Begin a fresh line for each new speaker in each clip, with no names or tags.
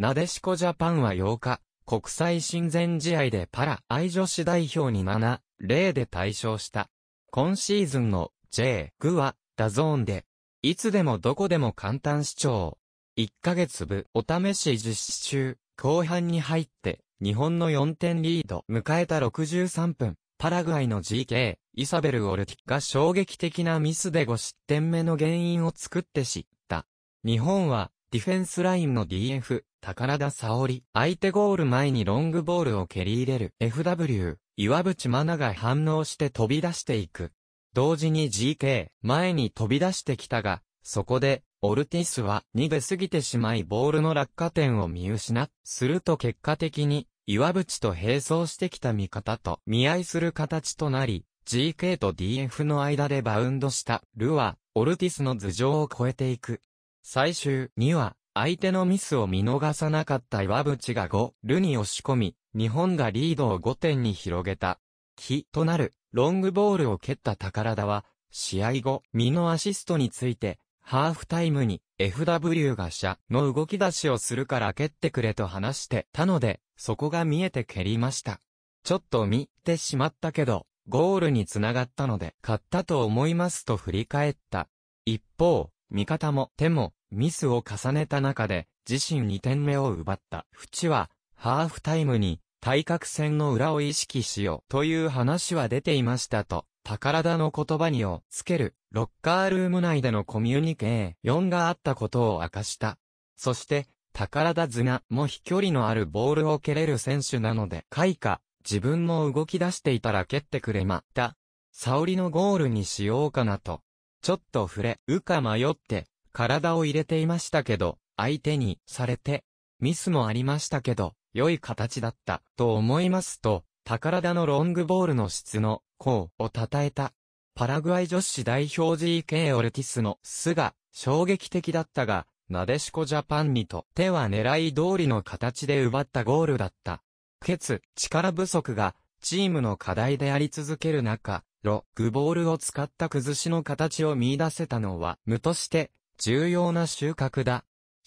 なでしこジャパンは8日、国際親善試合でパラ愛女子代表に7、0で対象した。今シーズンの J、グは、ダゾーンで、いつでもどこでも簡単視聴。1ヶ月部、お試し実施中、後半に入って、日本の4点リード、迎えた63分、パラグアイの GK、イサベル・オルティが衝撃的なミスで5失点目の原因を作って知った。日本は、ディフェンスラインの DF、宝田沙織、相手ゴール前にロングボールを蹴り入れる FW、岩渕真奈が反応して飛び出していく。同時に GK、前に飛び出してきたが、そこで、オルティスは逃げすぎてしまいボールの落下点を見失、すると結果的に、岩渕と並走してきた味方と見合いする形となり、GK と DF の間でバウンドしたルは、オルティスの頭上を越えていく。最終には、相手のミスを見逃さなかった岩渕が5、ルに押し込み、日本がリードを5点に広げた。木となる、ロングボールを蹴った宝田は、試合後、身のアシストについて、ハーフタイムに FW が社の動き出しをするから蹴ってくれと話してたので、そこが見えて蹴りました。ちょっと見てしまったけど、ゴールにつながったので、勝ったと思いますと振り返った。一方、味方も手もミスを重ねた中で、自身2点目を奪った。淵は、ハーフタイムに、対角線の裏を意識しようという話は出ていましたと、宝田の言葉にをつける、ロッカールーム内でのコミュニケーションがあったことを明かした。そして、宝田綱も飛距離のあるボールを蹴れる選手なので、開花、自分も動き出していたら蹴ってくれまた。沙織のゴールにしようかなと。ちょっと触れ、うか迷って、体を入れていましたけど、相手にされて、ミスもありましたけど、良い形だった、と思いますと、宝田のロングボールの質の、功を称えた。パラグアイ女子代表 GK オルティスの巣が衝撃的だったが、なでしこジャパンにと手は狙い通りの形で奪ったゴールだった。ケツ、力不足がチームの課題であり続ける中、ロックボールを使った崩しの形を見出せたのは無として重要な収穫だ。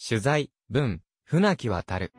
取材、文、船木渡る。